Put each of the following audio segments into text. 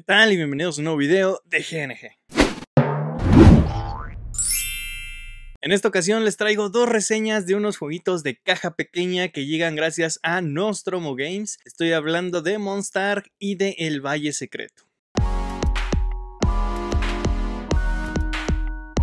¿Qué tal? Y bienvenidos a un nuevo video de GNG. En esta ocasión les traigo dos reseñas de unos jueguitos de caja pequeña que llegan gracias a Nostromo Games. Estoy hablando de Monster y de El Valle Secreto.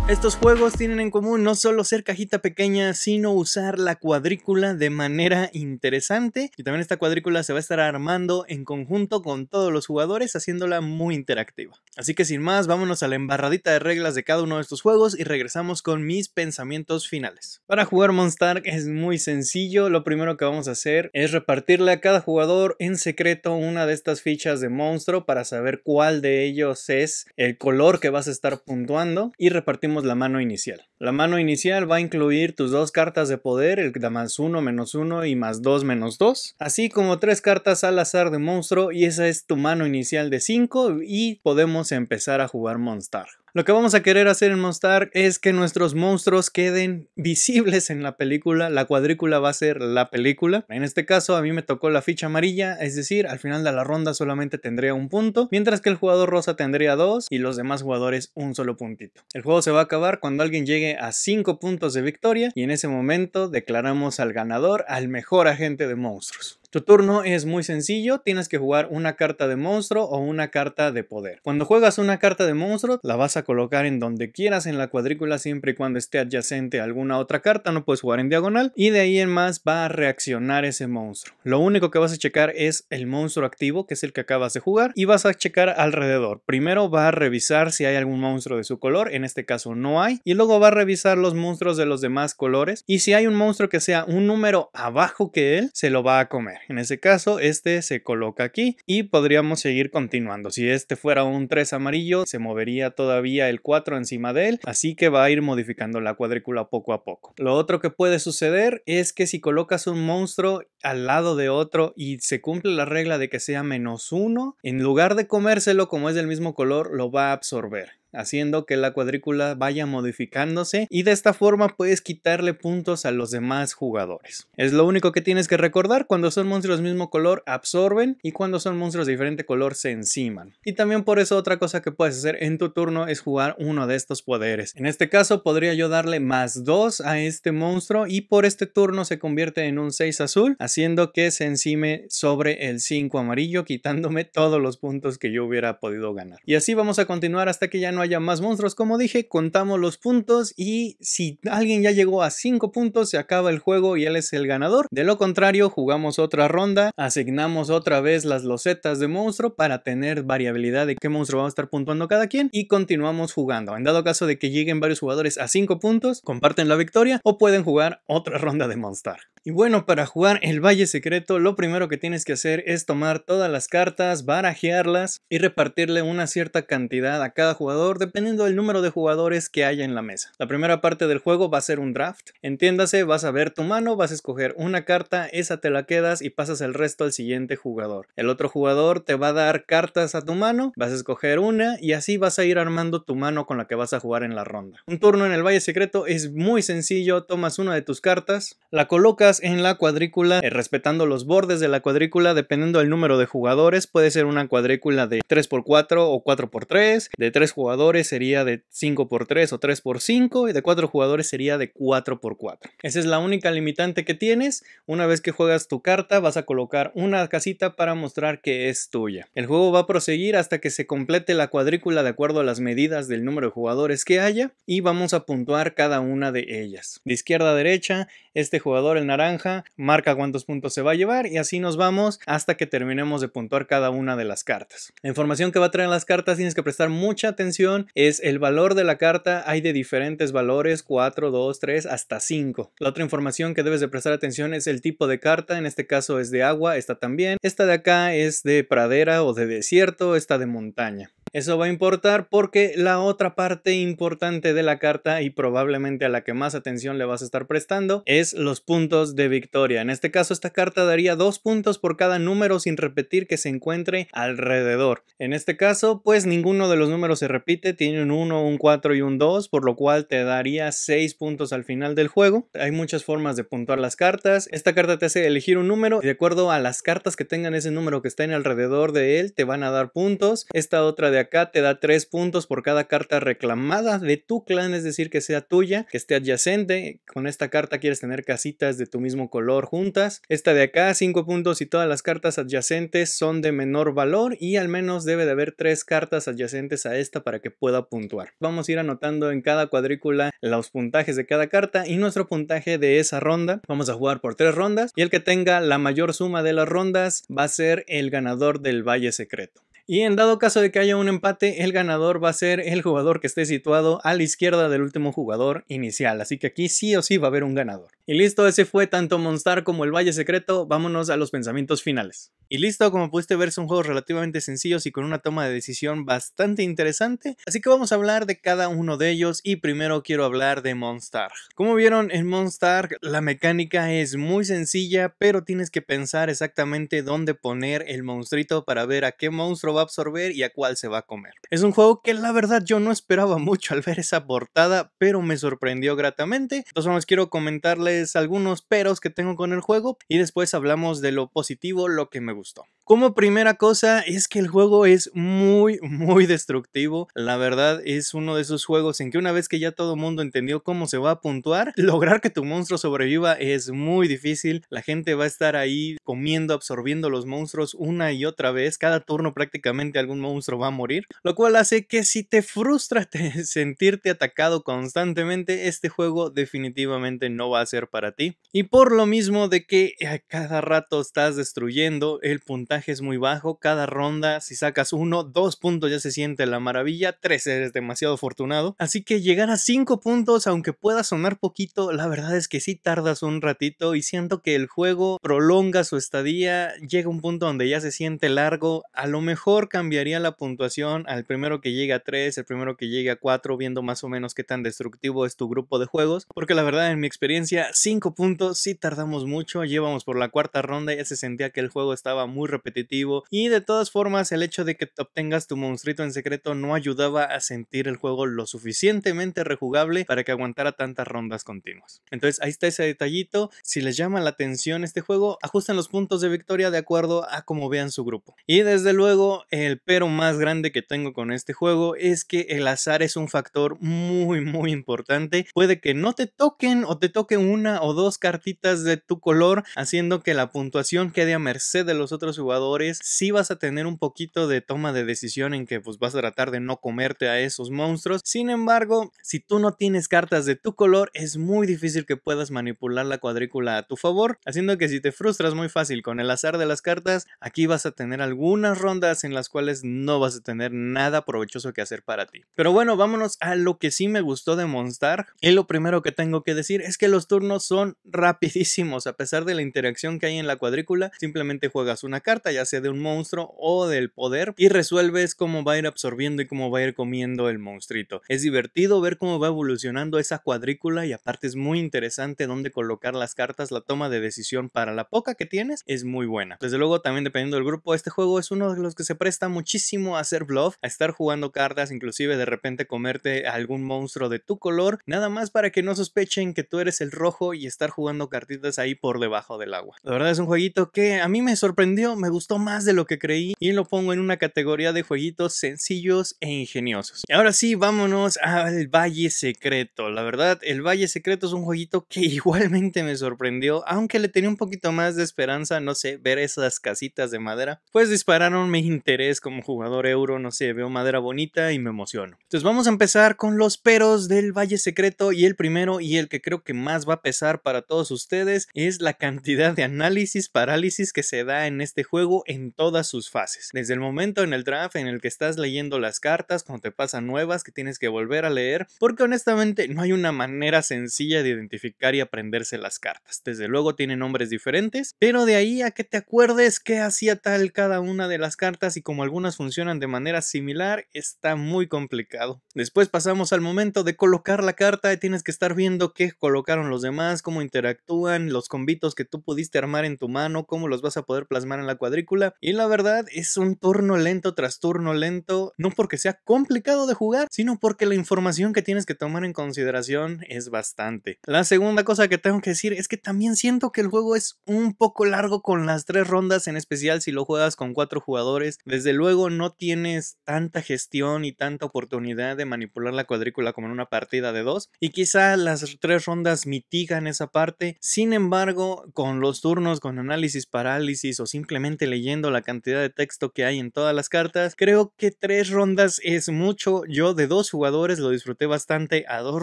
Estos juegos tienen en común no solo ser cajita pequeña, sino usar la cuadrícula de manera interesante. Y también esta cuadrícula se va a estar armando en conjunto con todos los jugadores, haciéndola muy interactiva. Así que sin más, vámonos a la embarradita de reglas de cada uno de estos juegos y regresamos con mis pensamientos finales. Para jugar Monster es muy sencillo, lo primero que vamos a hacer es repartirle a cada jugador en secreto una de estas fichas de monstruo para saber cuál de ellos es el color que vas a estar puntuando y repartimos la mano inicial. La mano inicial va a incluir tus dos cartas de poder, el da más 1 menos 1 y más 2 menos 2, así como tres cartas al azar de monstruo y esa es tu mano inicial de 5 y podemos empezar a jugar Monstar. Lo que vamos a querer hacer en Monstar es que nuestros monstruos queden visibles en la película. La cuadrícula va a ser la película. En este caso a mí me tocó la ficha amarilla, es decir, al final de la ronda solamente tendría un punto, mientras que el jugador rosa tendría dos y los demás jugadores un solo puntito. El juego se va a acabar cuando alguien llegue a cinco puntos de victoria y en ese momento declaramos al ganador al mejor agente de monstruos. Tu turno es muy sencillo, tienes que jugar una carta de monstruo o una carta de poder. Cuando juegas una carta de monstruo, la vas a colocar en donde quieras en la cuadrícula siempre y cuando esté adyacente a alguna otra carta, no puedes jugar en diagonal y de ahí en más va a reaccionar ese monstruo. Lo único que vas a checar es el monstruo activo, que es el que acabas de jugar, y vas a checar alrededor. Primero va a revisar si hay algún monstruo de su color, en este caso no hay, y luego va a revisar los monstruos de los demás colores y si hay un monstruo que sea un número abajo que él, se lo va a comer. En ese caso, este se coloca aquí y podríamos seguir continuando. Si este fuera un 3 amarillo, se movería todavía el 4 encima de él, así que va a ir modificando la cuadrícula poco a poco. Lo otro que puede suceder es que si colocas un monstruo al lado de otro y se cumple la regla de que sea menos 1 en lugar de comérselo como es del mismo color, lo va a absorber haciendo que la cuadrícula vaya modificándose y de esta forma puedes quitarle puntos a los demás jugadores. Es lo único que tienes que recordar, cuando son monstruos del mismo color absorben y cuando son monstruos de diferente color se enciman. Y también por eso otra cosa que puedes hacer en tu turno es jugar uno de estos poderes. En este caso podría yo darle más 2 a este monstruo y por este turno se convierte en un 6 azul, haciendo que se encime sobre el 5 amarillo, quitándome todos los puntos que yo hubiera podido ganar. Y así vamos a continuar hasta que ya no más monstruos, como dije, contamos los puntos y si alguien ya llegó a 5 puntos se acaba el juego y él es el ganador. De lo contrario, jugamos otra ronda, asignamos otra vez las losetas de monstruo para tener variabilidad de qué monstruo vamos a estar puntuando cada quien y continuamos jugando. En dado caso de que lleguen varios jugadores a 5 puntos, comparten la victoria o pueden jugar otra ronda de monster Y bueno, para jugar el Valle Secreto, lo primero que tienes que hacer es tomar todas las cartas, barajearlas y repartirle una cierta cantidad a cada jugador dependiendo del número de jugadores que haya en la mesa. La primera parte del juego va a ser un draft. Entiéndase, vas a ver tu mano, vas a escoger una carta, esa te la quedas y pasas el resto al siguiente jugador. El otro jugador te va a dar cartas a tu mano, vas a escoger una y así vas a ir armando tu mano con la que vas a jugar en la ronda. Un turno en el Valle Secreto es muy sencillo, tomas una de tus cartas, la colocas en la cuadrícula, eh, respetando los bordes de la cuadrícula dependiendo del número de jugadores, puede ser una cuadrícula de 3x4 o 4x3, de 3 jugadores sería de 5x3 o 3x5 y de 4 jugadores sería de 4x4. Esa es la única limitante que tienes. Una vez que juegas tu carta vas a colocar una casita para mostrar que es tuya. El juego va a proseguir hasta que se complete la cuadrícula de acuerdo a las medidas del número de jugadores que haya y vamos a puntuar cada una de ellas. De izquierda a derecha, este jugador, el naranja, marca cuántos puntos se va a llevar y así nos vamos hasta que terminemos de puntuar cada una de las cartas. La información que va a traer las cartas tienes que prestar mucha atención es el valor de la carta hay de diferentes valores, 4, 2, 3, hasta 5. La otra información que debes de prestar atención es el tipo de carta, en este caso es de agua, esta también, esta de acá es de pradera o de desierto, esta de montaña. Eso va a importar porque la otra parte importante de la carta y probablemente a la que más atención le vas a estar prestando es los puntos de victoria. En este caso esta carta daría dos puntos por cada número sin repetir que se encuentre alrededor. En este caso pues ninguno de los números se repite, tiene un 1, un 4 y un 2, por lo cual te daría 6 puntos al final del juego. Hay muchas formas de puntuar las cartas. Esta carta te hace elegir un número y de acuerdo a las cartas que tengan ese número que en alrededor de él te van a dar puntos. Esta otra de acá te da 3 puntos por cada carta reclamada de tu clan, es decir, que sea tuya, que esté adyacente. Con esta carta quieres tener casitas de tu mismo color juntas. Esta de acá, 5 puntos y todas las cartas adyacentes son de menor valor y al menos debe de haber 3 cartas adyacentes a esta para que pueda puntuar. Vamos a ir anotando en cada cuadrícula los puntajes de cada carta y nuestro puntaje de esa ronda. Vamos a jugar por 3 rondas y el que tenga la mayor suma de las rondas va a ser el ganador del Valle Secreto. Y en dado caso de que haya un empate, el ganador va a ser el jugador que esté situado a la izquierda del último jugador inicial. Así que aquí sí o sí va a haber un ganador. Y listo, ese fue tanto Monstar como el Valle Secreto, vámonos a los pensamientos finales. Y listo, como pudiste ver son juegos relativamente sencillos y con una toma de decisión bastante interesante, así que vamos a hablar de cada uno de ellos y primero quiero hablar de Monstar. Como vieron en Monstar la mecánica es muy sencilla, pero tienes que pensar exactamente dónde poner el monstruito para ver a qué monstruo va a absorber y a cuál se va a comer. Es un juego que la verdad yo no esperaba mucho al ver esa portada, pero me sorprendió gratamente. Entonces, vamos, quiero comentarles pues, algunos peros que tengo con el juego y después hablamos de lo positivo, lo que me gustó. Como primera cosa es que el juego es muy, muy destructivo. La verdad es uno de esos juegos en que una vez que ya todo mundo entendió cómo se va a puntuar, lograr que tu monstruo sobreviva es muy difícil. La gente va a estar ahí comiendo, absorbiendo los monstruos una y otra vez. Cada turno prácticamente algún monstruo va a morir. Lo cual hace que si te frustra sentirte atacado constantemente, este juego definitivamente no va a ser para ti. Y por lo mismo de que eh, a cada rato estás destruyendo, el puntaje es muy bajo, cada ronda si sacas uno, dos puntos ya se siente la maravilla, tres eres demasiado afortunado. Así que llegar a cinco puntos, aunque pueda sonar poquito, la verdad es que sí tardas un ratito y siento que el juego prolonga su estadía, llega un punto donde ya se siente largo, a lo mejor cambiaría la puntuación al primero que llega a tres, el primero que llega a cuatro viendo más o menos qué tan destructivo es tu grupo de juegos, porque la verdad en mi experiencia 5 puntos, si tardamos mucho, llevamos por la cuarta ronda, ya se sentía que el juego estaba muy repetitivo y de todas formas el hecho de que obtengas tu monstruito en secreto no ayudaba a sentir el juego lo suficientemente rejugable para que aguantara tantas rondas continuas. Entonces ahí está ese detallito, si les llama la atención este juego, ajusten los puntos de victoria de acuerdo a cómo vean su grupo. Y desde luego el pero más grande que tengo con este juego es que el azar es un factor muy muy importante, puede que no te toquen o te toquen una o dos cartitas de tu color, haciendo que la puntuación quede a merced de los otros jugadores. Si vas a tener un poquito de toma de decisión en que pues vas a tratar de no comerte a esos monstruos. Sin embargo, si tú no tienes cartas de tu color, es muy difícil que puedas manipular la cuadrícula a tu favor, haciendo que si te frustras muy fácil con el azar de las cartas, aquí vas a tener algunas rondas en las cuales no vas a tener nada provechoso que hacer para ti. Pero bueno, vámonos a lo que sí me gustó de Monstar. Y lo primero que tengo que decir es que los turnos son rapidísimos, a pesar de la interacción que hay en la cuadrícula, simplemente juegas una carta, ya sea de un monstruo o del poder, y resuelves cómo va a ir absorbiendo y cómo va a ir comiendo el monstruito. Es divertido ver cómo va evolucionando esa cuadrícula y aparte es muy interesante dónde colocar las cartas, la toma de decisión para la poca que tienes es muy buena. Desde luego, también dependiendo del grupo, este juego es uno de los que se presta muchísimo a hacer bluff, a estar jugando cartas, inclusive de repente comerte algún monstruo de tu color, nada más para que no sospechen que tú eres el rojo y estar jugando cartitas ahí por debajo del agua. La verdad es un jueguito que a mí me sorprendió, me gustó más de lo que creí y lo pongo en una categoría de jueguitos sencillos e ingeniosos. Y ahora sí, vámonos al Valle Secreto. La verdad, el Valle Secreto es un jueguito que igualmente me sorprendió, aunque le tenía un poquito más de esperanza, no sé, ver esas casitas de madera, pues dispararon mi interés como jugador euro, no sé, veo madera bonita y me emociono. Entonces vamos a empezar con los peros del Valle Secreto y el primero y el que creo que más va a para todos ustedes es la cantidad de análisis, parálisis que se da en este juego en todas sus fases. Desde el momento en el draft en el que estás leyendo las cartas, cuando te pasan nuevas que tienes que volver a leer, porque honestamente no hay una manera sencilla de identificar y aprenderse las cartas. Desde luego tienen nombres diferentes, pero de ahí a que te acuerdes qué hacía tal cada una de las cartas y como algunas funcionan de manera similar, está muy complicado. Después pasamos al momento de colocar la carta y tienes que estar viendo qué colocaron los demás más, cómo interactúan, los convitos que tú pudiste armar en tu mano, cómo los vas a poder plasmar en la cuadrícula. Y la verdad es un turno lento tras turno lento, no porque sea complicado de jugar, sino porque la información que tienes que tomar en consideración es bastante. La segunda cosa que tengo que decir es que también siento que el juego es un poco largo con las tres rondas, en especial si lo juegas con cuatro jugadores. Desde luego no tienes tanta gestión y tanta oportunidad de manipular la cuadrícula como en una partida de dos. Y quizá las tres rondas mitigan en esa parte. Sin embargo, con los turnos, con análisis, parálisis o simplemente leyendo la cantidad de texto que hay en todas las cartas, creo que tres rondas es mucho. Yo de dos jugadores lo disfruté bastante a dos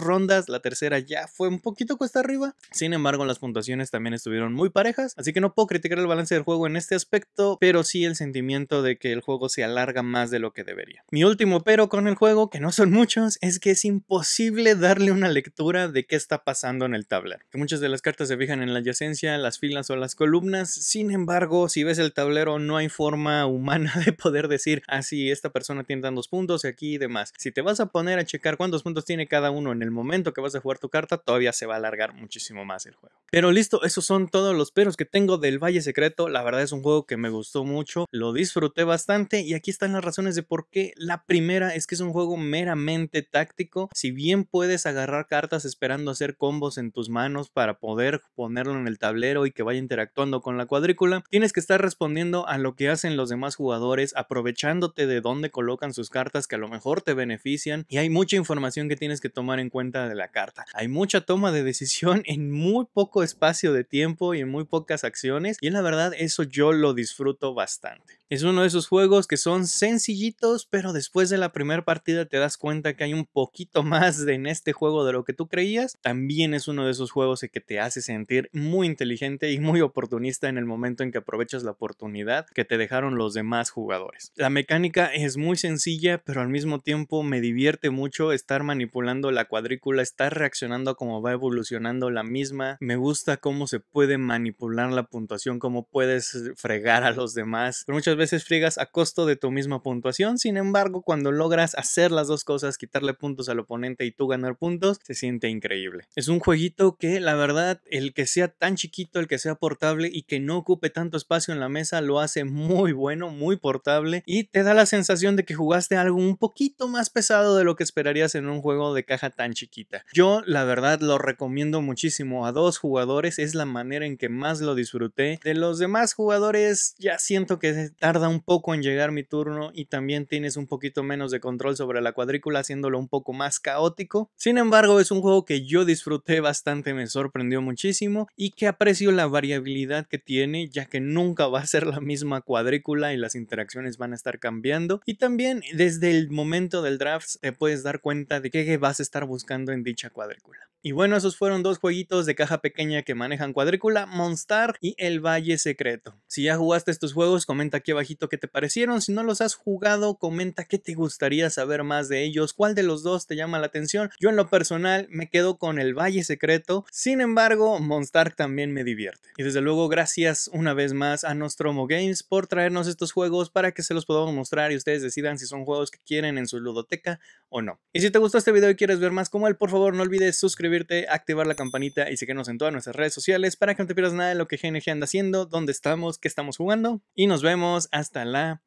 rondas. La tercera ya fue un poquito cuesta arriba. Sin embargo, las puntuaciones también estuvieron muy parejas. Así que no puedo criticar el balance del juego en este aspecto, pero sí el sentimiento de que el juego se alarga más de lo que debería. Mi último pero con el juego, que no son muchos, es que es imposible darle una lectura de qué está pasando en el tablero. Que muchas de las cartas se fijan en la yacencia, las filas o las columnas. Sin embargo, si ves el tablero, no hay forma humana de poder decir así, ah, esta persona tiene tantos puntos y aquí y demás. Si te vas a poner a checar cuántos puntos tiene cada uno en el momento que vas a jugar tu carta, todavía se va a alargar muchísimo más el juego. Pero listo, esos son todos los peros que tengo del Valle Secreto. La verdad es un juego que me gustó mucho, lo disfruté bastante y aquí están las razones de por qué. La primera es que es un juego meramente táctico. Si bien puedes agarrar cartas esperando hacer combos en tus manos, para poder ponerlo en el tablero y que vaya interactuando con la cuadrícula, tienes que estar respondiendo a lo que hacen los demás jugadores, aprovechándote de dónde colocan sus cartas que a lo mejor te benefician y hay mucha información que tienes que tomar en cuenta de la carta. Hay mucha toma de decisión en muy poco espacio de tiempo y en muy pocas acciones y la verdad eso yo lo disfruto bastante. Es uno de esos juegos que son sencillitos, pero después de la primera partida te das cuenta que hay un poquito más en este juego de lo que tú creías. También es uno de esos juegos y que te hace sentir muy inteligente y muy oportunista en el momento en que aprovechas la oportunidad que te dejaron los demás jugadores. La mecánica es muy sencilla, pero al mismo tiempo me divierte mucho estar manipulando la cuadrícula, estar reaccionando a cómo va evolucionando la misma. Me gusta cómo se puede manipular la puntuación, cómo puedes fregar a los demás. Pero muchas veces friegas a costo de tu misma puntuación. Sin embargo, cuando logras hacer las dos cosas, quitarle puntos al oponente y tú ganar puntos, se siente increíble. Es un jueguito que la verdad el que sea tan chiquito, el que sea portable y que no ocupe tanto espacio en la mesa lo hace muy bueno, muy portable y te da la sensación de que jugaste algo un poquito más pesado de lo que esperarías en un juego de caja tan chiquita. Yo la verdad lo recomiendo muchísimo a dos jugadores, es la manera en que más lo disfruté. De los demás jugadores ya siento que tarda un poco en llegar mi turno y también tienes un poquito menos de control sobre la cuadrícula haciéndolo un poco más caótico. Sin embargo, es un juego que yo disfruté bastante me sorprendió muchísimo y que aprecio la variabilidad que tiene ya que nunca va a ser la misma cuadrícula y las interacciones van a estar cambiando y también desde el momento del draft te puedes dar cuenta de qué vas a estar buscando en dicha cuadrícula. Y bueno, esos fueron dos jueguitos de caja pequeña que manejan cuadrícula, Monstar y El Valle Secreto. Si ya jugaste estos juegos, comenta aquí abajito qué te parecieron. Si no los has jugado, comenta qué te gustaría saber más de ellos, cuál de los dos te llama la atención. Yo en lo personal me quedo con El Valle Secreto sin embargo, Monster también me divierte. Y desde luego, gracias una vez más a Nostromo Games por traernos estos juegos para que se los podamos mostrar y ustedes decidan si son juegos que quieren en su ludoteca o no. Y si te gustó este video y quieres ver más como él, por favor no olvides suscribirte, activar la campanita y seguirnos en todas nuestras redes sociales para que no te pierdas nada de lo que GNG anda haciendo, dónde estamos, qué estamos jugando y nos vemos hasta la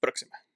próxima.